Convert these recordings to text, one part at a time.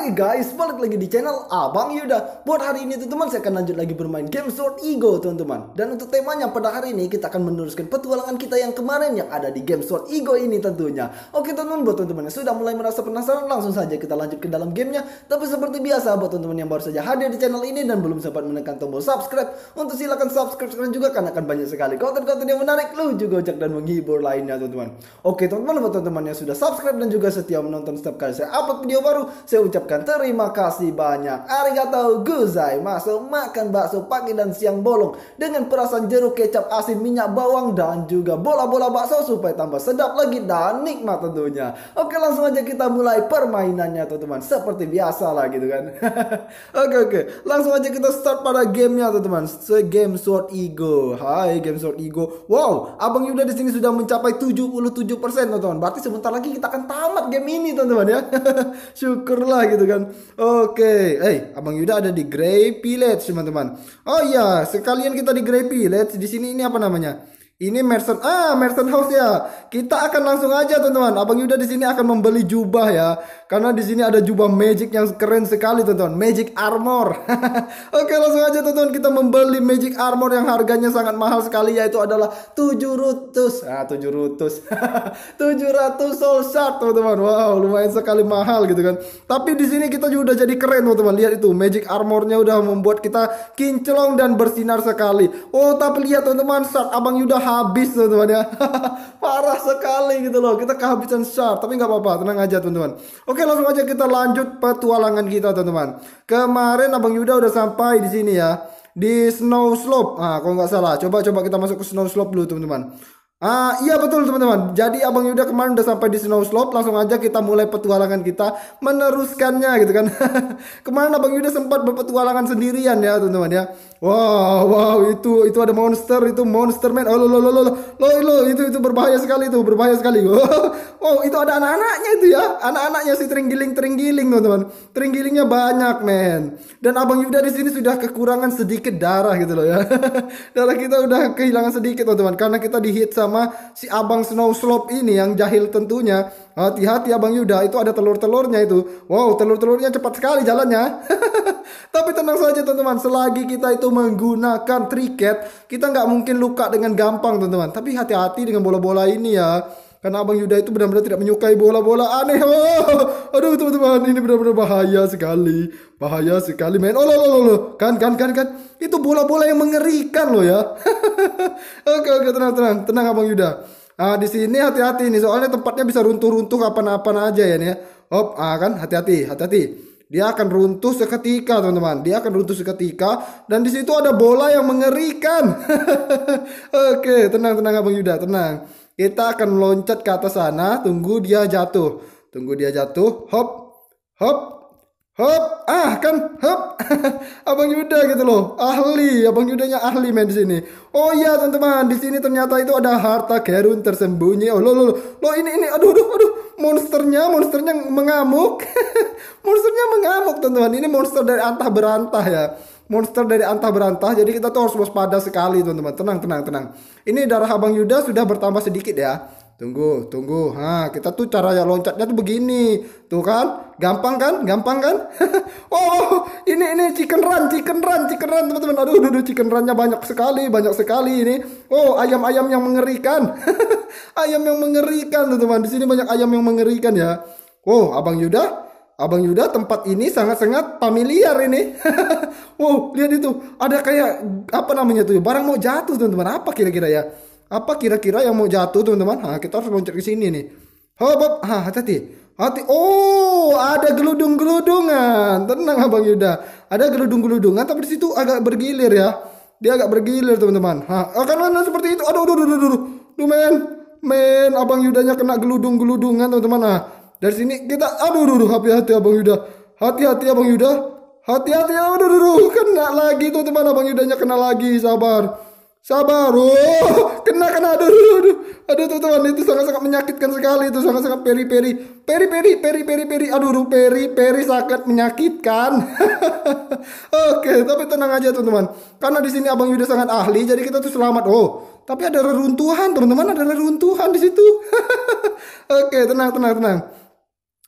Hai guys, balik lagi di channel Abang Yuda Buat hari ini teman-teman saya akan lanjut lagi bermain game Sword Ego teman-teman Dan untuk temanya pada hari ini kita akan meneruskan petualangan kita yang kemarin yang ada di game Sword Ego ini tentunya Oke teman-teman buat teman-teman yang sudah mulai merasa penasaran langsung saja kita lanjut ke dalam gamenya Tapi seperti biasa buat teman-teman yang baru saja hadir di channel ini dan belum sempat menekan tombol subscribe Untuk silahkan subscribe sekarang juga karena akan banyak sekali konten-konten yang menarik lu juga ojek dan menghibur lainnya teman-teman Oke teman-teman buat teman-teman yang sudah subscribe dan juga setia menonton setiap kali saya upload video baru Saya ucapkan mengucapkan terima kasih banyak. Arigatou masuk Makan bakso pagi dan siang bolong dengan perasan jeruk kecap asin, minyak bawang dan juga bola-bola bakso supaya tambah sedap lagi dan nikmat tentunya. Oke, langsung aja kita mulai permainannya teman-teman. Seperti biasa lah gitu kan. oke oke, langsung aja kita start pada gamenya teman-teman. Game Sword Ego. Hai Game Sword Ego. Wow, Abang Yuda di sini sudah mencapai 77% teman-teman. Berarti sebentar lagi kita akan tamat game ini teman-teman ya. Syukurlah gitu gitu kan oke okay. hey abang Yuda ada di Grey Village teman-teman oh iya sekalian kita di Grey Village di sini ini apa namanya ini Merson. Ah, Merson House ya. Kita akan langsung aja teman-teman. Abang Yuda di sini akan membeli jubah ya. Karena di sini ada jubah Magic yang keren sekali teman-teman. Magic Armor. Oke, langsung aja teman-teman kita membeli Magic Armor yang harganya sangat mahal sekali yaitu adalah 700. Ah, 700. 700 soul shard teman-teman. Wow, lumayan sekali mahal gitu kan. Tapi di sini kita juga udah jadi keren teman-teman. Lihat itu Magic Armornya udah membuat kita kinclong dan bersinar sekali. Oh, tapi lihat teman-teman, saat Abang Yuda habis teman-teman ya parah sekali gitu loh kita kehabisan sharp tapi nggak apa-apa tenang aja teman-teman oke langsung aja kita lanjut petualangan kita teman-teman kemarin abang Yuda udah sampai di sini ya di snow slope ah kalau nggak salah coba coba kita masuk ke snow slope dulu teman-teman Ah, iya betul teman-teman. Jadi Abang Yuda kemarin udah sampai di Snow Slope, langsung aja kita mulai petualangan kita meneruskannya gitu kan. kemarin Abang Yuda sempat berpetualangan sendirian ya teman-teman ya. Wow, wow, itu itu ada monster, itu monster man. Oh, lo lo lo lo lo itu itu berbahaya sekali itu, berbahaya sekali. oh, oh itu ada anak-anaknya itu ya, anak-anaknya si terenggiling terenggiling teman-teman. Teringgilingnya banyak men. Dan abang Yuda di sini sudah kekurangan sedikit darah gitu loh ya. darah kita udah kehilangan sedikit teman-teman karena kita dihit sama si abang Snow Slope ini yang jahil tentunya. Hati-hati abang Yuda, itu ada telur-telurnya itu. Wow, telur-telurnya cepat sekali jalannya. Tapi tenang saja teman-teman, selagi kita itu menggunakan triket, kita nggak mungkin luka dengan gampang teman-teman. Tapi hati-hati dengan bola-bola ini ya. Karena Abang Yuda itu benar-benar tidak menyukai bola-bola aneh. Oh, aduh teman-teman, ini benar-benar bahaya sekali. Bahaya sekali men. Oh, loh, loh, loh. Kan, kan, kan, kan. Itu bola-bola yang mengerikan loh ya. oke, oke, tenang, tenang. Tenang Abang Yuda. Ah, di sini hati-hati nih, soalnya tempatnya bisa runtuh-runtuh kapan-kapan aja ya nih. ya. Hop, ah kan, hati-hati, hati-hati. Dia akan runtuh seketika, teman-teman. Dia akan runtuh seketika dan di situ ada bola yang mengerikan. Oke, tenang-tenang Abang Yuda, tenang. Kita akan loncat ke atas sana, tunggu dia jatuh. Tunggu dia jatuh. Hop. Hop. Hop, ah kan, hop. Abang Yuda gitu loh. Ahli, Abang Yudanya ahli main di sini. Oh iya, teman-teman, di sini ternyata itu ada harta karun tersembunyi. Oh, lo lo lo. Lo ini ini aduh aduh aduh, monsternya monsternya mengamuk. monsternya mengamuk, teman-teman. Ini monster dari antah berantah ya. Monster dari antah berantah. Jadi kita tuh harus waspada sekali, teman-teman. Tenang, tenang, tenang. Ini darah Abang Yuda sudah bertambah sedikit ya. Tunggu, tunggu. Ha, kita tuh cara ya loncatnya tuh begini. Tuh kan? Gampang kan? Gampang kan? Oh, oh, ini ini chicken run, chicken run, chicken run, teman-teman. Aduh, aduh, aduh, chicken runnya banyak sekali, banyak sekali ini. Oh, ayam-ayam yang mengerikan. ayam yang mengerikan, teman-teman. Di sini banyak ayam yang mengerikan ya. Oh, Abang Yuda, Abang Yuda tempat ini sangat-sangat familiar ini. wow, oh, lihat itu. Ada kayak apa namanya tuh? Barang mau jatuh teman-teman. Apa kira-kira ya? apa kira-kira yang mau jatuh teman-teman nah, kita harus loncat ke sini nih oh Bob ha hati-hati hati oh ada geludung-geludungan tenang abang Yuda ada geludung-geludungan tapi di situ agak bergilir ya dia agak bergilir teman-teman ha akan oh, mana seperti itu aduh aduh aduh aduh, aduh. Duh, men men abang Yudanya kena geludung-geludungan teman-teman nah dari sini kita aduh aduh, aduh hati-hati abang Yuda hati-hati abang Yuda hati-hati aduh aduh, aduh kena lagi teman-teman abang Yudanya kena lagi sabar sabar oh kena kena aduh aduh aduh, aduh teman-teman itu sangat sangat menyakitkan sekali itu sangat sangat peri peri peri peri peri peri peri aduh aduh peri peri sangat menyakitkan oke tapi tenang aja teman-teman karena di sini abang Yuda sangat ahli jadi kita tuh selamat oh tapi ada reruntuhan teman-teman ada reruntuhan di situ oke tenang tenang tenang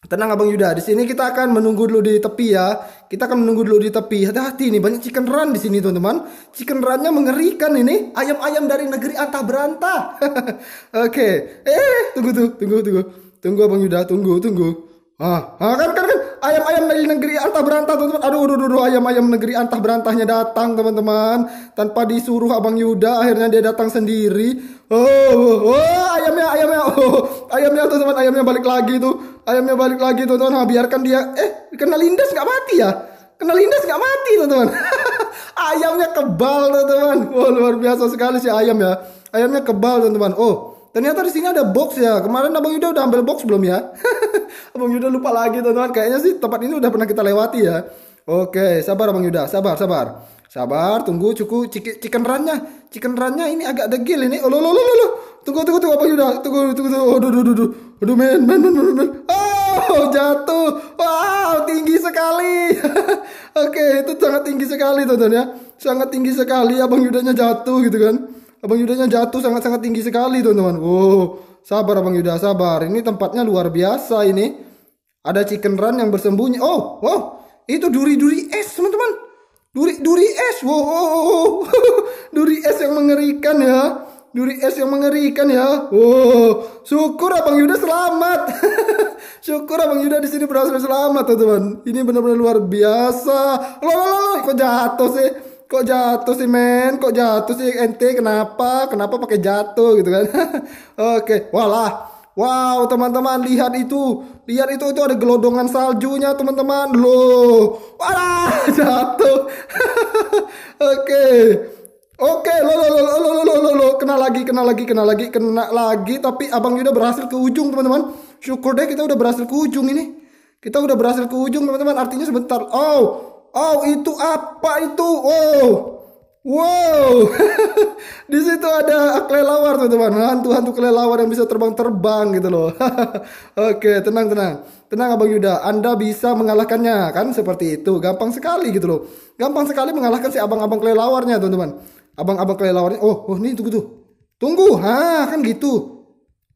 Tenang Abang Yuda, di sini kita akan menunggu dulu di tepi ya. Kita akan menunggu dulu di tepi. Hati-hati nih, banyak chicken run di sini teman-teman. Chicken runnya mengerikan ini. Ayam-ayam dari negeri antah berantah. Oke. Okay. Eh, tunggu tuh, tunggu tunggu. Tunggu Abang Yuda, tunggu tunggu. Ah, ah kan kan kan ayam-ayam dari negeri antah berantah teman-teman. Aduh, aduh, aduh, ayam-ayam negeri antah berantahnya datang teman-teman. Tanpa disuruh Abang Yuda, akhirnya dia datang sendiri. Oh, oh, oh ayamnya, ayamnya, oh, ayamnya teman-teman, ayamnya balik lagi tuh ayamnya balik lagi teman-teman nah, biarkan dia eh kena lindas nggak mati ya kena lindas nggak mati teman-teman ayamnya kebal teman-teman wah luar biasa sekali sih ayam ya ayamnya kebal teman-teman oh Ternyata di sini ada box ya. Kemarin Abang Yuda udah ambil box belum ya? Abang Yuda lupa lagi teman-teman. Kayaknya sih tempat ini udah pernah kita lewati ya. Oke, sabar Abang Yuda, sabar, sabar. Sabar, tunggu cukup chicken runnya. Chicken runnya ini agak degil ini. Oh, lo, lo, lo, lo tunggu tunggu tunggu apa udah tunggu tunggu tunggu aduh oh, aduh aduh aduh men men men men men oh jatuh wow tinggi sekali oke okay, itu sangat tinggi sekali tonton ya sangat tinggi sekali abang Yudanya jatuh gitu kan abang Yudanya jatuh sangat sangat tinggi sekali teman-teman wow sabar abang Yuda sabar ini tempatnya luar biasa ini ada chicken run yang bersembunyi oh wow itu duri-duri es teman-teman duri duri es wow, wow, wow. duri es yang mengerikan ya duri es yang mengerikan ya. Oh, syukur Abang Yuda selamat. syukur Abang Yuda di sini berhasil selamat, teman-teman. Ini benar-benar luar biasa. Loh, loh, loh, kok jatuh sih? Kok jatuh sih, men? Kok jatuh sih ente? Kenapa? Kenapa pakai jatuh gitu kan? Oke, walah. Wow, teman-teman, lihat itu. Lihat itu itu ada gelodongan saljunya, teman-teman. Loh. Walah, jatuh. Oke. Oke, lo lo lo lo lo lo lo kena lagi, kena lagi, kena lagi, kena lagi. Tapi Abang Yuda berhasil ke ujung, teman-teman. Syukur deh kita udah berhasil ke ujung ini. Kita udah berhasil ke ujung, teman-teman. Artinya sebentar. Oh, oh itu apa itu? Oh. Wow. Di situ ada kelelawar, teman-teman. Hantu-hantu kelelawar yang bisa terbang-terbang gitu loh. Oke, tenang, tenang. Tenang Abang Yuda, Anda bisa mengalahkannya kan seperti itu. Gampang sekali gitu loh. Gampang sekali mengalahkan si abang-abang kelelawarnya, teman-teman abang-abang kelelawarnya oh oh ini tunggu tuh tunggu ha ah, kan gitu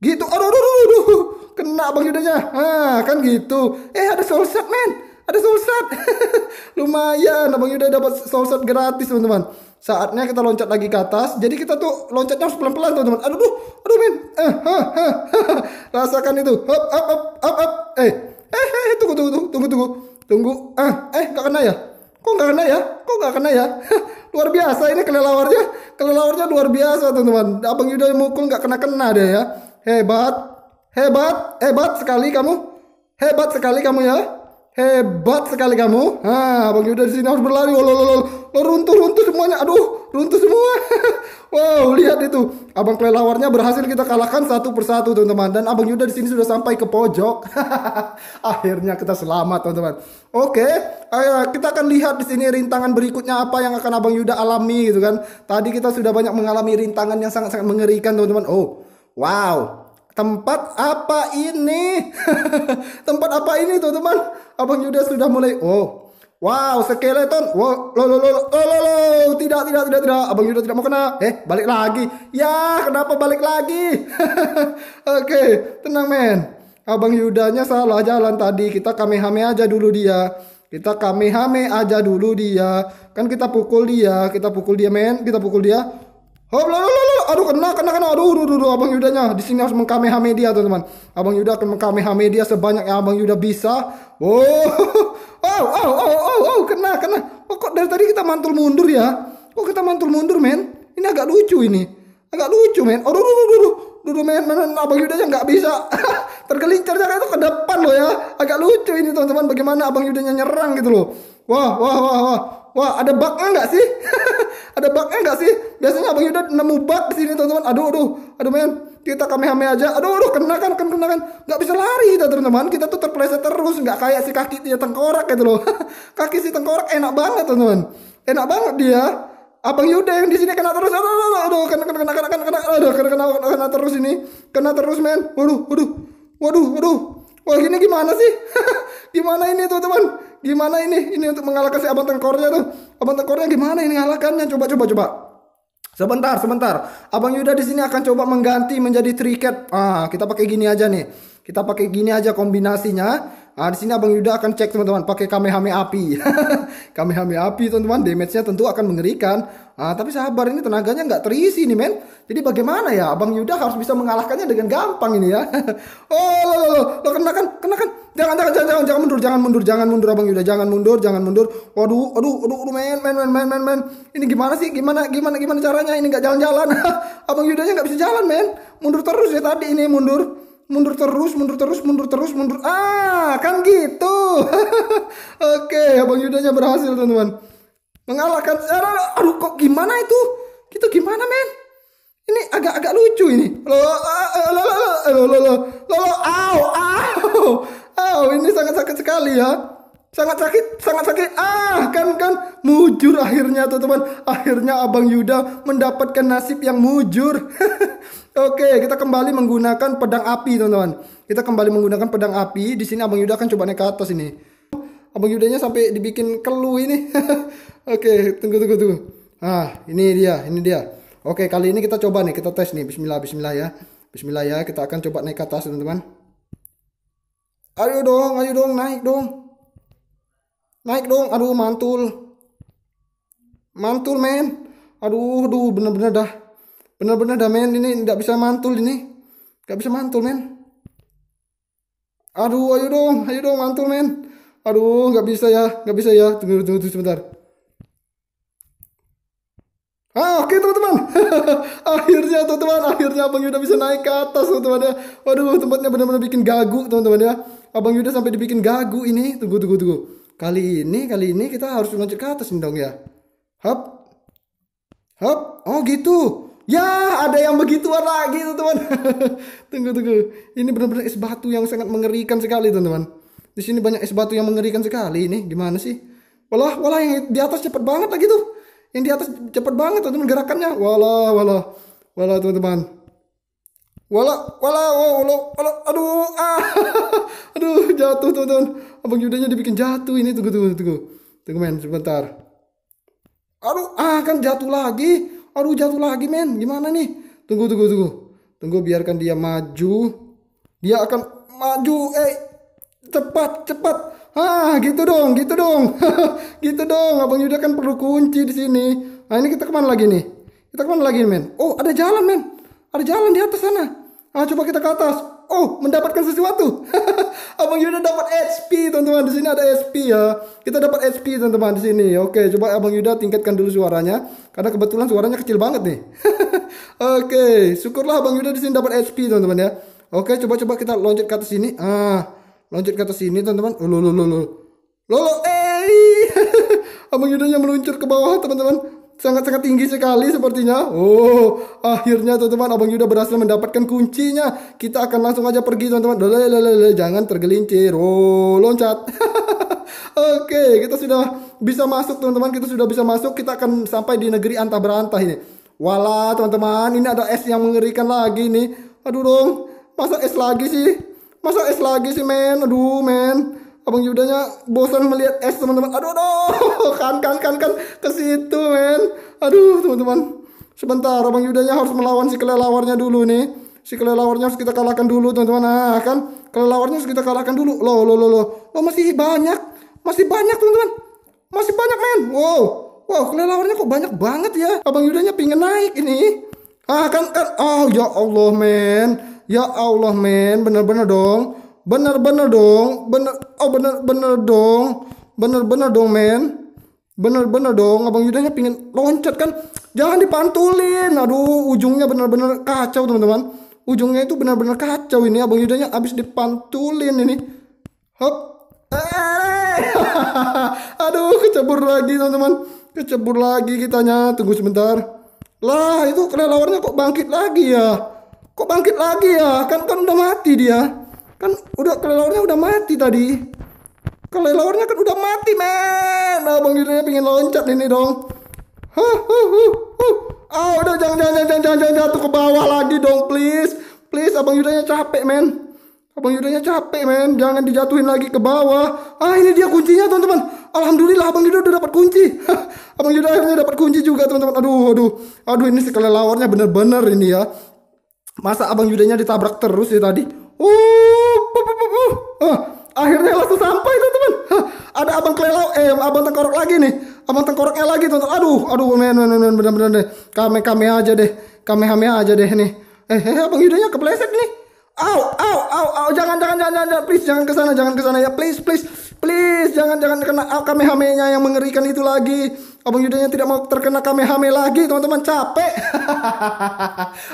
gitu aduh aduh aduh, aduh. kena bang Yudanya ha ah, kan gitu eh ada solsat men ada solsat lumayan abang Yuda dapat solsat gratis teman-teman saatnya kita loncat lagi ke atas jadi kita tuh loncatnya harus pelan-pelan teman-teman aduh aduh aduh men eh, ha, ha, ha. rasakan itu hop up up up up eh eh, eh tunggu tunggu tunggu tunggu tunggu ah eh nggak kena ya kok nggak kena ya kok nggak kena ya luar biasa ini kelelawarnya kelelawarnya luar biasa teman-teman abang Yuda mukul nggak kena kena deh ya hebat hebat hebat sekali kamu hebat sekali kamu ya Hebat sekali kamu. ah, Bang Yuda di sini harus berlari. Lo, oh, lo, lo, lo runtuh, runtuh semuanya. Aduh, runtuh semua. wow, lihat itu. Abang kelelawarnya berhasil kita kalahkan satu persatu, teman-teman. Dan Abang Yuda di sini sudah sampai ke pojok. Akhirnya kita selamat, teman-teman. Oke, ayo kita akan lihat di sini rintangan berikutnya apa yang akan Abang Yuda alami gitu kan. Tadi kita sudah banyak mengalami rintangan yang sangat-sangat mengerikan, teman-teman. Oh, wow tempat apa ini? tempat apa ini tuh teman Abang Yuda sudah mulai oh. Wow, skeleton. Wow, lo lo lo lo lo Tidak, tidak, tidak, tidak. Abang Yuda tidak mau kena. Eh, balik lagi. Ya, kenapa balik lagi? Oke, okay, tenang men. Abang Yudanya salah jalan tadi. Kita kamehame aja dulu dia. Kita kamehame aja dulu dia. Kan kita pukul dia, kita pukul dia men, kita pukul dia. Hop, lalu, lalu, aduh kena, kena, kena, aduh, aduh, aduh, abang Yudanya di sini harus mengkameha media teman-teman. Abang Yuda akan mengkameha media sebanyak yang abang Yuda bisa. Oh, oh, oh, oh, oh, oh, kena, kena. Oh, kok dari tadi kita mantul mundur ya? Kok kita mantul mundur, men? Ini agak lucu ini, agak lucu, men. Aduh, aduh, aduh, aduh, aduh, men, men, abang Yudanya nggak bisa. Tergelincir jangan itu ke depan loh ya. Agak lucu ini teman-teman. Bagaimana abang Yudanya nyerang gitu loh. Wah, wah, wah, wah, wah, ada bug nggak sih? Ada bugnya eh nggak sih? Biasanya Abang Yuda nemu bug di sini teman-teman. Aduh, aduh, aduh men. Kita kamehame aja. Aduh, aduh, kena kan, kan kena kan. Nggak bisa lari kita teman-teman. Kita tuh terpleset terus. Nggak kayak si kaki dia tengkorak gitu loh. kaki si tengkorak enak banget teman-teman. Enak banget dia. Abang Yuda yang di sini kena terus. Aduh, aduh, aduh, kena kena kena kena kena kena aduh, kena kena, kena, kena terus ini. Kena terus, men. Waduh, waduh. Waduh, waduh. Wah, gini gimana sih? gimana ini, teman-teman? Gimana ini? Ini untuk mengalahkan si abang tengkornya tuh. Abang tengkornya gimana ini mengalahkannya? Coba coba coba. Sebentar, sebentar. Abang Yuda di sini akan coba mengganti menjadi triket. Ah, kita pakai gini aja nih. Kita pakai gini aja kombinasinya. Nah, di sini Abang Yuda akan cek teman-teman pakai kamehame api. kamehame api teman-teman, damage-nya tentu akan mengerikan. Nah, tapi sabar ini tenaganya nggak terisi nih men. Jadi bagaimana ya Abang Yuda harus bisa mengalahkannya dengan gampang ini ya. oh, lo lo lo, lo kena kan, kena kan. Jangan jangan jangan jangan mundur, jangan mundur, jangan mundur Abang Yuda, jangan mundur, jangan mundur. Waduh, aduh, aduh, aduh men, men, men, men, men, men. Ini gimana sih? Gimana gimana gimana caranya ini nggak jalan-jalan. Abang Yudanya nggak bisa jalan men. Mundur terus ya tadi ini mundur mundur terus, mundur terus, mundur terus, mundur. Ah, kan gitu. Oke, Abang Yudanya berhasil, teman-teman. Mengalahkan. Aduh, kok gimana itu? Itu gimana, men? Ini agak-agak lucu ini. Lo lo lo lo lo lo lo ini sangat sakit sekali ya sangat sakit, sangat sakit. Ah, kan kan mujur akhirnya teman-teman. Akhirnya Abang Yuda mendapatkan nasib yang mujur. Oke, kita kembali menggunakan pedang api, teman-teman. Kita kembali menggunakan pedang api. Di sini Abang Yuda akan coba naik ke atas ini. Abang Yudanya sampai dibikin kelu ini. Oke, tunggu tunggu tunggu. Ah, ini dia, ini dia. Oke, kali ini kita coba nih, kita tes nih. Bismillah, bismillah ya. Bismillah ya, kita akan coba naik ke atas, teman-teman. Ayo dong, ayo dong, naik dong naik dong aduh mantul mantul men aduh aduh bener-bener dah bener-bener dah men ini nggak bisa mantul ini nggak bisa mantul men aduh ayo dong ayo dong mantul men aduh nggak bisa ya nggak bisa ya tunggu tunggu, tunggu sebentar Ah, oke okay, teman-teman. akhirnya teman-teman, akhirnya Abang Yuda bisa naik ke atas teman-teman ya. Waduh, tempatnya benar-benar bikin gagu teman-teman ya. Abang Yuda sampai dibikin gagu ini. Tunggu, tunggu, tunggu. Kali ini, kali ini kita harus loncat ke atas dong ya. Hop. Hop. Oh gitu. Ya, ada yang begitu, lagi tuh teman. tunggu, tunggu. Ini benar-benar es batu yang sangat mengerikan sekali teman-teman. Di sini banyak es batu yang mengerikan sekali ini. Gimana sih? Walah, walah yang di atas cepet banget lagi tuh. Yang di atas cepet banget teman-teman gerakannya. Walah, walah. Walah teman-teman. Walah, walah, walah, walah, aduh, ah, aduh, jatuh teman-teman. Abang Yudanya dibikin jatuh ini tunggu tunggu tunggu. Tunggu men sebentar. Aduh, ah kan jatuh lagi. Aduh jatuh lagi men. Gimana nih? Tunggu tunggu tunggu. Tunggu biarkan dia maju. Dia akan maju. Eh cepat cepat. Ah gitu dong, gitu dong. gitu dong. Abang Yuda kan perlu kunci di sini. Nah ini kita kemana lagi nih? Kita kemana lagi men? Oh ada jalan men. Ada jalan di atas sana. Ah coba kita ke atas. Oh mendapatkan sesuatu. Abang Yuda dapat HP, teman-teman. Di sini ada HP ya. Kita dapat HP, teman-teman di sini. Oke, coba Abang Yuda tingkatkan dulu suaranya karena kebetulan suaranya kecil banget nih. Oke, syukurlah Abang Yuda di sini dapat HP, teman-teman ya. Oke, coba-coba kita loncat ke atas sini. Ah, loncat ke atas sini, teman-teman. Lolo lolo lolo, eh. Abang Yudanya meluncur ke bawah, teman-teman sangat-sangat tinggi sekali sepertinya. Oh, akhirnya teman-teman Abang Yuda berhasil mendapatkan kuncinya. Kita akan langsung aja pergi teman-teman. Jangan tergelincir. Oh, loncat. Oke, okay, kita sudah bisa masuk teman-teman. Kita sudah bisa masuk. Kita akan sampai di negeri antah berantah ini. Wala teman-teman, ini ada es yang mengerikan lagi nih. Aduh dong, masa es lagi sih? Masa es lagi sih men? Aduh men. Abang Yudanya bosan melihat es teman-teman. Aduh, aduh, kan kan kan kan ke situ, men. Aduh, teman-teman. Sebentar, Abang Yudanya harus melawan si kelelawarnya dulu nih. Si kelelawarnya harus kita kalahkan dulu, teman-teman. Nah, kan kelelawarnya harus kita kalahkan dulu. Loh, loh, loh, loh. Oh, masih banyak. Masih banyak, teman-teman. Masih banyak, men. Wow. Wow, kelelawarnya kok banyak banget ya. Abang Yudanya pingin naik ini. Ah, kan kan. Oh, ya Allah, men. Ya Allah, men. Bener-bener dong bener bener dong bener oh bener bener dong bener bener dong men bener bener dong abang Yudanya pingin loncat kan jangan dipantulin aduh ujungnya bener bener kacau teman-teman ujungnya itu bener bener kacau ini abang Yudanya abis dipantulin ini hop eh. aduh kecebur lagi teman-teman kecebur lagi kitanya tunggu sebentar lah itu kelelawarnya kok bangkit lagi ya kok bangkit lagi ya kan kan udah mati dia kan udah kelelawarnya udah mati tadi kelelawarnya kan udah mati men nah abang pengen loncat ini dong huh, huh, huh, huh. ah udah jangan jangan jangan jangan jangan jatuh ke bawah lagi dong please please abang Yudanya capek men abang Yudanya capek men jangan dijatuhin lagi ke bawah ah ini dia kuncinya teman-teman alhamdulillah abang Yuda udah dapat kunci abang Yuda akhirnya dapat kunci juga teman-teman aduh aduh aduh ini si kelelawarnya bener-bener ini ya masa abang Yudanya ditabrak terus ya tadi uh Uh, akhirnya langsung sampai tuh teman. ada abang klelau, eh abang tengkorak lagi nih. Abang tengkoraknya lagi tuh. Aduh, aduh, men, men, men, bener-bener deh. kame kami aja deh, kame kame aja deh nih. Eh, eh abang Yudanya kepleset nih. Au, au, au, au, jangan, jangan, jangan, jangan, please, jangan ke sana, jangan ke sana ya, please, please, please, jangan, jangan kena kami hamenya yang mengerikan itu lagi. Abang Yudanya tidak mau terkena kamehame lagi, teman-teman capek.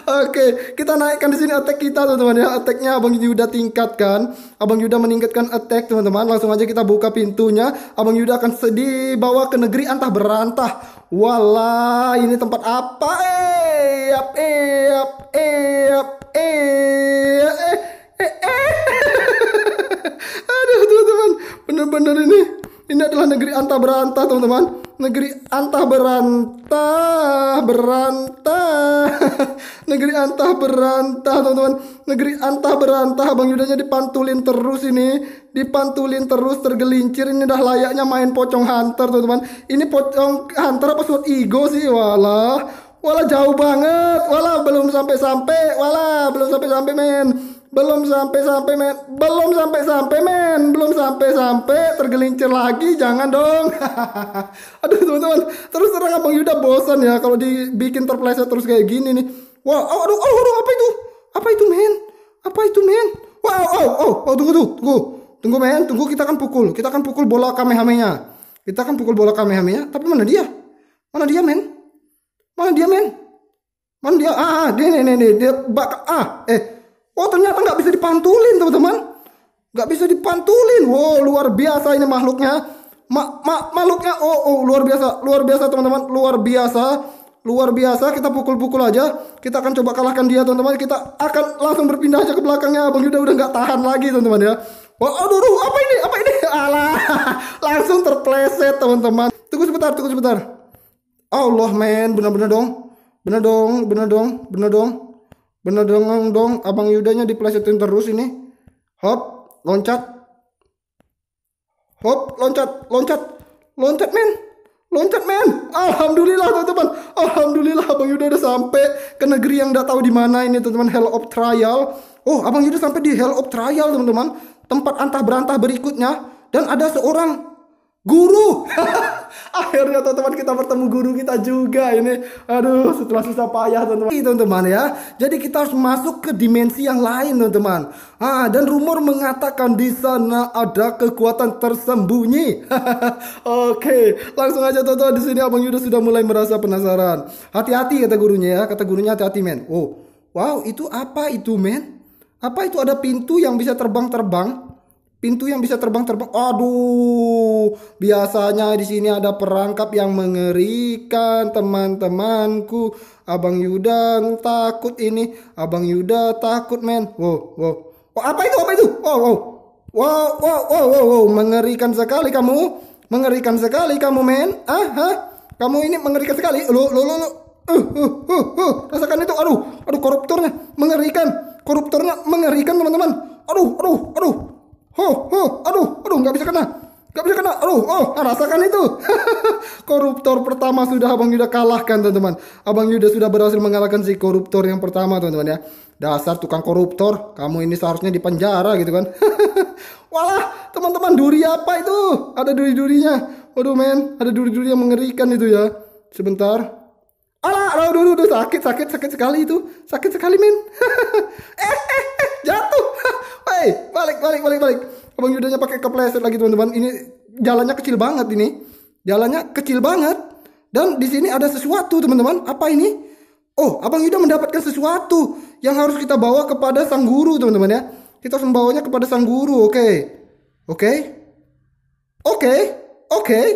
Oke, kita naikkan di sini attack kita, teman-teman ya. Attacknya Abang Yuda tingkatkan. Abang Yuda meningkatkan attack, teman-teman. Langsung aja kita buka pintunya. Abang Yuda akan sedih bawa ke negeri antah berantah. Walah, ini tempat apa? Eap, eap, eap, eap, eh, eh, eh. Aduh, teman-teman, bener-bener ini ini adalah negeri antah berantah, teman-teman. Negeri antah berantah, berantah. negeri antah berantah, teman-teman. Negeri antah berantah, Bang Yudanya dipantulin terus ini. Dipantulin terus tergelincir ini udah layaknya main pocong hunter, teman-teman. Ini pocong hunter apa suat ego sih? Walah. Walah jauh banget. Walah belum sampai-sampai. Walah belum sampai-sampai, men belum sampai sampai men belum sampai sampai men belum sampai sampai tergelincir lagi jangan dong aduh teman-teman terus terang abang Yuda bosan ya kalau dibikin terpleset terus kayak gini nih wow oh, aduh oh, aduh apa itu apa itu men apa itu men wow oh, oh oh oh tunggu tuh tunggu tunggu men tunggu kita akan pukul kita akan pukul bola kamehamenya kita akan pukul bola kamehamenya tapi mana dia mana dia men mana dia men mana dia ah, ah dia nih nih dia bak ah eh Oh ternyata nggak bisa dipantulin teman-teman. Nggak bisa dipantulin. Wow oh, luar biasa ini makhluknya. Ma, ma, makhluknya oh, oh luar biasa luar biasa teman-teman luar biasa luar biasa kita pukul-pukul aja kita akan coba kalahkan dia teman-teman kita akan langsung berpindah aja ke belakangnya Bang Yuda udah nggak tahan lagi teman-teman ya Wah, oh, aduh, aduh, apa ini? Apa ini? Alah, langsung terpleset teman-teman. Tunggu sebentar, tunggu sebentar. Allah men, bener-bener dong. Bener dong, bener dong, Bener dong. Bener dong dong, abang Yudanya diplesetin terus ini. Hop, loncat. Hop, loncat, loncat, loncat men. Loncat men. Alhamdulillah teman-teman. Alhamdulillah abang Yuda udah sampai ke negeri yang gak tahu di mana ini teman-teman Hell of Trial. Oh, abang Yuda sampai di Hell of Trial teman-teman. Tempat antah berantah berikutnya dan ada seorang guru. Akhirnya teman-teman kita bertemu guru kita juga ini. Aduh, setelah susah payah teman-teman. teman-teman ya. Jadi kita harus masuk ke dimensi yang lain teman-teman. Ah, dan rumor mengatakan di sana ada kekuatan tersembunyi. Oke, langsung aja teman-teman di sini Abang Yuda sudah mulai merasa penasaran. Hati-hati kata gurunya ya. Kata gurunya hati-hati men. Oh, wow itu apa itu men? Apa itu ada pintu yang bisa terbang-terbang? pintu yang bisa terbang-terbang. Aduh, biasanya di sini ada perangkap yang mengerikan, teman-temanku. Abang Yuda takut ini, Abang Yuda takut men. Wow, wow. Oh, apa itu? Apa itu? Wow, wow. Wow, wow, wow, wow, wow. mengerikan sekali kamu. Mengerikan sekali kamu men. Ah, hah? Kamu ini mengerikan sekali. Lo, lo, lo, lo. Uh, uh, uh, uh. Rasakan itu. Aduh, aduh koruptornya mengerikan. Koruptornya mengerikan, teman-teman. Aduh, aduh, aduh. Ho, ho, aduh, aduh, nggak bisa kena. Nggak bisa kena. Aduh, oh, ah, rasakan itu. koruptor pertama sudah Abang Yuda kalahkan, teman-teman. Abang Yuda sudah berhasil mengalahkan si koruptor yang pertama, teman-teman ya. Dasar tukang koruptor, kamu ini seharusnya dipenjara gitu kan. Walah, teman-teman, duri apa itu? Ada duri-durinya. Waduh, men, ada duri-duri yang mengerikan itu ya. Sebentar, Alah, aduh, aduh, aduh, sakit, sakit, sakit sekali itu, sakit sekali, men. eh, eh, eh, jatuh. Hei, balik, balik, balik, balik. Abang Yudanya pakai kepleset lagi teman-teman. Ini jalannya kecil banget ini. Jalannya kecil banget. Dan di sini ada sesuatu teman-teman. Apa ini? Oh, Abang Yuda mendapatkan sesuatu yang harus kita bawa kepada sang guru teman-teman ya. Kita harus membawanya kepada sang guru. Oke, okay. oke, okay. oke, okay. oke. Okay.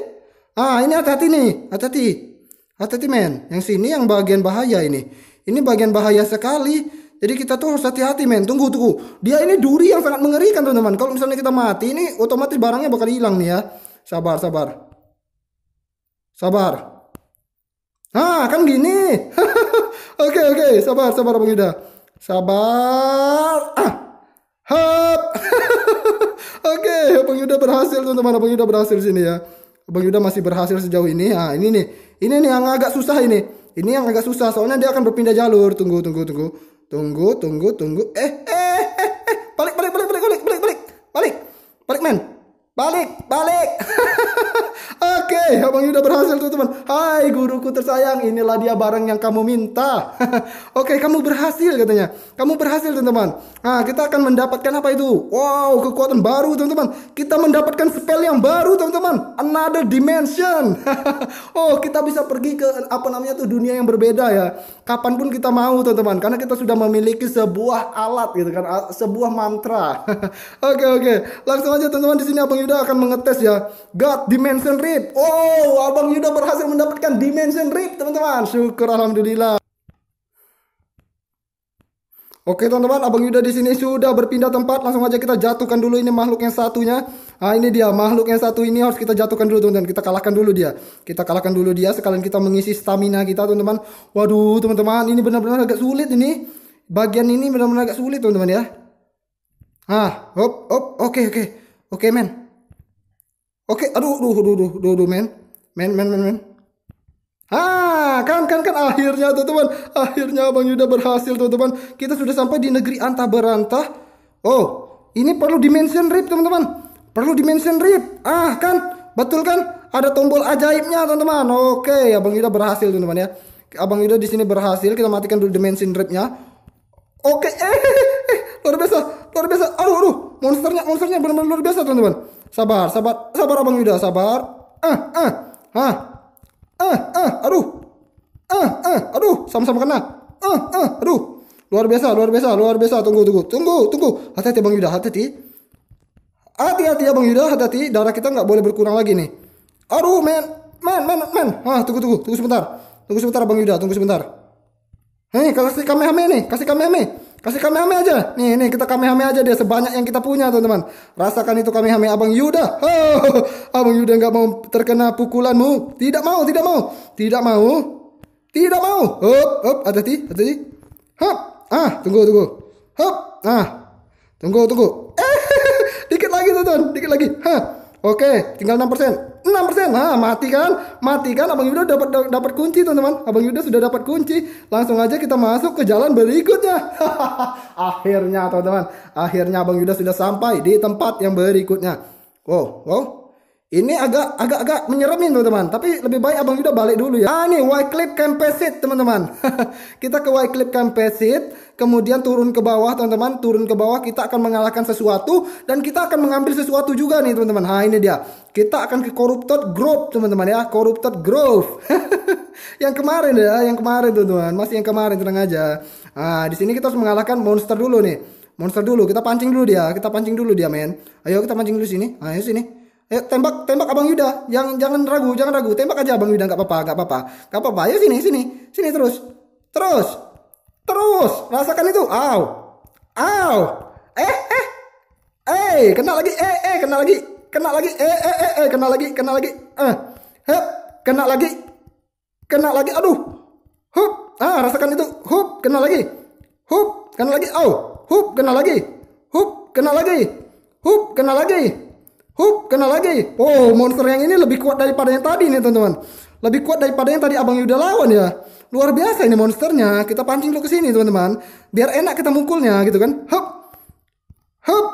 Ah, ini hati-hati nih, hati-hati. Hati-hati men. Yang sini yang bagian bahaya ini. Ini bagian bahaya sekali jadi kita tuh harus hati-hati men. Tunggu tunggu. Dia ini duri yang sangat mengerikan teman-teman. Kalau misalnya kita mati ini otomatis barangnya bakal hilang nih ya. Sabar sabar. Sabar. Ah kan gini. oke oke okay, okay. sabar sabar Bang Yuda. Sabar. Ah. Hap. oke okay, Bang Yuda berhasil teman-teman. Bang Yuda berhasil sini ya. Bang Yuda masih berhasil sejauh ini. Ah, ini nih. Ini nih yang agak susah ini. Ini yang agak susah soalnya dia akan berpindah jalur. Tunggu, tunggu, tunggu. Tunggu, tunggu, tunggu. Eh, eh, eh, eh. Balik, balik, balik, balik, balik, balik, balik. Balik. Balik, men. Balik, balik. Oke, okay, Abang Yuda berhasil tuh teman. Hai guruku tersayang, inilah dia barang yang kamu minta. Oke, okay, kamu berhasil katanya. Kamu berhasil teman-teman. Nah, kita akan mendapatkan apa itu? Wow, kekuatan baru teman-teman. Kita mendapatkan spell yang baru teman-teman. Another dimension. oh, kita bisa pergi ke apa namanya tuh dunia yang berbeda ya. Kapanpun kita mau teman-teman, karena kita sudah memiliki sebuah alat gitu kan, sebuah mantra. Oke, oke. Okay, Langsung aja teman-teman di sini Abang Yuda Yuda akan mengetes ya. God Dimension Rip. Oh, Abang Yuda berhasil mendapatkan Dimension Rip, teman-teman. Syukur alhamdulillah. Oke teman-teman, Abang Yuda di sini sudah berpindah tempat. Langsung aja kita jatuhkan dulu ini makhluk yang satunya. Ah ini dia makhluk yang satu ini harus kita jatuhkan dulu teman-teman. Kita kalahkan dulu dia. Kita kalahkan dulu dia sekalian kita mengisi stamina kita teman-teman. Waduh teman-teman, ini benar-benar agak sulit ini. Bagian ini benar-benar agak sulit teman-teman ya. Ah, op op oke okay, oke. Okay. Oke okay, men. Oke, okay. aduh, aduh, aduh, aduh, aduh, aduh, men, men, men, men, men. Ah, kan, kan, kan, akhirnya teman-teman, akhirnya abang Yuda berhasil teman-teman. Kita sudah sampai di negeri antah berantah. Oh, ini perlu dimension rip teman-teman. Perlu dimension rip. Ah, kan, betul kan? Ada tombol ajaibnya teman-teman. Oke, okay, Abang Yuda berhasil teman-teman ya. Abang Yuda di sini berhasil. Kita matikan dulu dimension ripnya. Oke, okay. eh, eh, eh, luar biasa, luar biasa. Aduh, aduh, monsternya, monsternya benar-benar luar biasa teman-teman. Sabar, sabar, sabar Abang Yuda, sabar. Ah, ah, ah. Ah, ah, aduh. Ah, ah, aduh, sama-sama kena. Ah, ah, aduh. Luar biasa, luar biasa, luar biasa. Tunggu, tunggu, tunggu, tunggu. Hati-hati abang Yuda, hati-hati. Hati-hati abang Yuda, hati-hati. Darah kita nggak boleh berkurang lagi nih. Aduh, men. Men, men, men. Ah, tunggu, tunggu, tunggu sebentar. Tunggu sebentar abang Yuda, tunggu sebentar. Hei, kasih kamehame nih, kasih kamehame. Kasih hame aja. Nih, nih kita kami hame aja dia sebanyak yang kita punya, teman-teman. Rasakan itu kami hame Abang Yuda. Oh, Abang Yuda nggak mau terkena pukulanmu. Tidak mau, tidak mau. Tidak mau. Tidak mau. Hop, hop, ada hati ada Hop. Ah, tunggu, tunggu. Hop. Ah. Tunggu, tunggu. Eh, dikit lagi, teman-teman. Dikit lagi. Hah. Oke, tinggal 6 persen. 6 persen, nah mati kan? Mati kan? Abang Yuda dapat dapat kunci teman-teman. Abang Yuda sudah dapat kunci. Langsung aja kita masuk ke jalan berikutnya. Akhirnya teman-teman. Akhirnya Abang Yuda sudah sampai di tempat yang berikutnya. Wow, wow, ini agak agak agak menyeremin teman-teman, tapi lebih baik Abang Yuda balik dulu ya. Ah nih clip Campesit teman-teman. kita ke white clip Campesit, kemudian turun ke bawah teman-teman, turun ke bawah kita akan mengalahkan sesuatu dan kita akan mengambil sesuatu juga nih teman-teman. Ah ini dia. Kita akan ke Corrupted Grove teman-teman ya, Corrupted Grove. yang kemarin ya, yang kemarin teman-teman, masih yang kemarin tenang aja. Ah di sini kita harus mengalahkan monster dulu nih. Monster dulu, kita pancing dulu dia, kita pancing dulu dia men. Ayo kita pancing dulu sini. Ah, ayo sini eh, tembak tembak abang Yuda jangan jangan ragu jangan ragu tembak aja abang Yuda nggak apa-apa nggak apa-apa nggak apa-apa ayo sini sini sini terus terus terus rasakan itu Au. Au. eh eh eh kena lagi eh eh kena lagi kena lagi eh eh eh, eh kena lagi kena lagi eh Hup. kena lagi kena lagi aduh hup ah rasakan itu hup kena lagi hup kena lagi aw hup kena lagi hup kena lagi hup kena lagi, hup, kena lagi. Hup, kena lagi. Oh, monster yang ini lebih kuat daripada yang tadi nih, teman-teman. Lebih kuat daripada yang tadi Abang Yuda lawan ya. Luar biasa ini monsternya. Kita pancing dulu ke sini, teman-teman. Biar enak kita mukulnya gitu kan. Hup. Hup.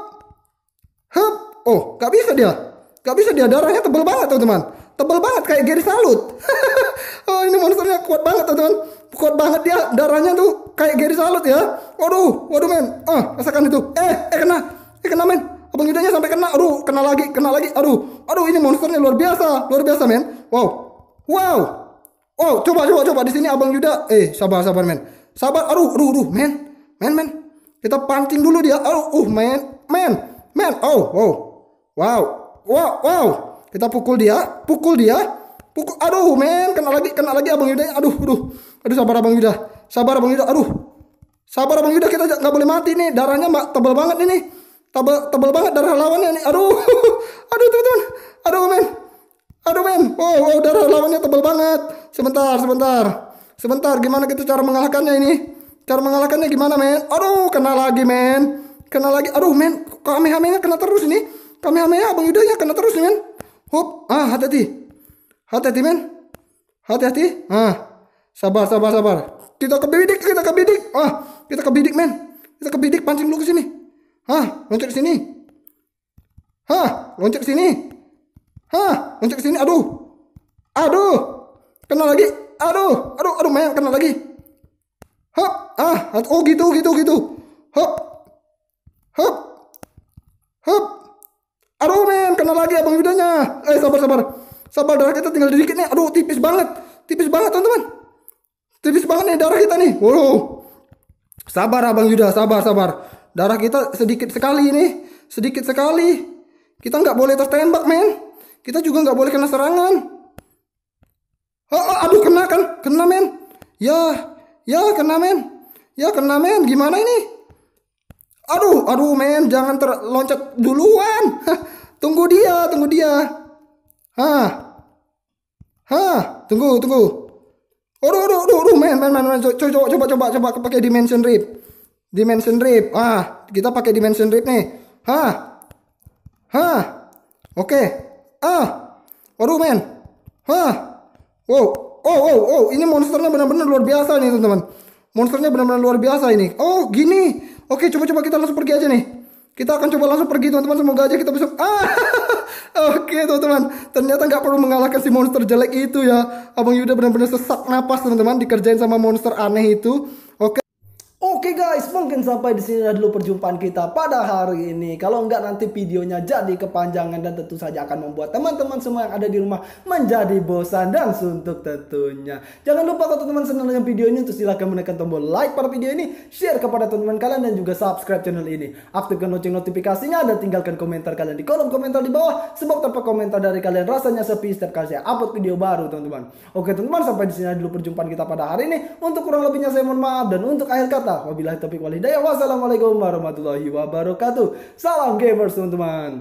Hup. Oh, gak bisa dia. Gak bisa dia darahnya tebal banget, teman-teman. Tebal banget kayak Gary Salut. oh, ini monsternya kuat banget, teman-teman. Kuat banget dia darahnya tuh kayak Gary Salut ya. Waduh, waduh men. Ah, oh, rasakan itu. Eh, eh kena. Eh kena men hidungnya sampai kena aduh kena lagi kena lagi aduh aduh ini monsternya luar biasa luar biasa men wow wow wow coba coba coba di sini abang Yuda eh sabar sabar men sabar aduh aduh aduh men men men kita pancing dulu dia aduh uh men men men oh wow wow wow wow kita pukul dia pukul dia pukul aduh men kena lagi kena lagi abang Yuda aduh aduh aduh sabar abang Yuda sabar abang Yuda aduh sabar abang Yuda kita nggak boleh mati nih darahnya mbak tebal banget ini nih tebal tebal banget darah lawannya nih aduh aduh teman-teman aduh men aduh men oh wow darah lawannya tebal banget sebentar sebentar sebentar gimana kita cara mengalahkannya ini cara mengalahkannya gimana men aduh kena lagi men kena lagi aduh men kami hamenya kena terus ini kami hamenya abang yudanya kena terus nih men hop ah hati-hati hati-hati men hati-hati ah sabar sabar sabar kita kebidik kita kebidik ah kita kebidik men kita kebidik pancing lu ke sini Hah, loncat ke sini. Hah, loncat ke sini. Hah, loncat ke sini. Aduh. Aduh. Kena lagi. Aduh, aduh, aduh, mayang kena lagi. Hop, ah, oh gitu, gitu, gitu. Hop. Hop. Hop. Aduh, men, kena lagi abang Yudanya. Eh, sabar, sabar. Sabar, darah kita tinggal dikit nih. Aduh, tipis banget. Tipis banget, teman-teman. Tipis banget nih darah kita nih. Wow. Sabar, abang Yuda, sabar, sabar. Darah kita sedikit sekali nih, sedikit sekali. Kita nggak boleh tertembak, men. Kita juga nggak boleh kena serangan. Oh, oh, aduh kena kan? Kena, men. Ya, ya kena, men. Ya kena, men. Gimana ini? Aduh, aduh, men. Jangan terloncat duluan. tunggu dia, tunggu dia. Hah. Hah, tunggu, tunggu. Aduh, aduh, aduh, aduh, men, men, men, men. Coba, coba, coba, coba pakai dimension rip dimension rip ah kita pakai dimension rip nih ha ha oke okay. ah waduh men ha wow oh oh oh ini monsternya benar-benar luar biasa nih teman-teman monsternya benar-benar luar biasa ini oh gini oke coba-coba kita langsung pergi aja nih kita akan coba langsung pergi teman-teman semoga aja kita bisa ah oke teman-teman ternyata nggak perlu mengalahkan si monster jelek itu ya abang Yuda benar-benar sesak napas teman-teman dikerjain sama monster aneh itu Oke okay guys, mungkin sampai di sini dulu perjumpaan kita pada hari ini. Kalau enggak nanti videonya jadi kepanjangan dan tentu saja akan membuat teman-teman semua yang ada di rumah menjadi bosan dan suntuk tentunya. Jangan lupa kalau teman-teman senang dengan video ini, untuk silahkan menekan tombol like pada video ini, share kepada teman-teman kalian dan juga subscribe channel ini. Aktifkan lonceng notifikasinya dan tinggalkan komentar kalian di kolom komentar di bawah. Sebab tanpa komentar dari kalian rasanya sepi setiap kali saya upload video baru teman-teman. Oke teman-teman sampai di sini dulu perjumpaan kita pada hari ini. Untuk kurang lebihnya saya mohon maaf dan untuk akhir kata Wabillahi taufiq wal hidayah. Wassalamualaikum warahmatullahi wabarakatuh. Salam gamers teman-teman.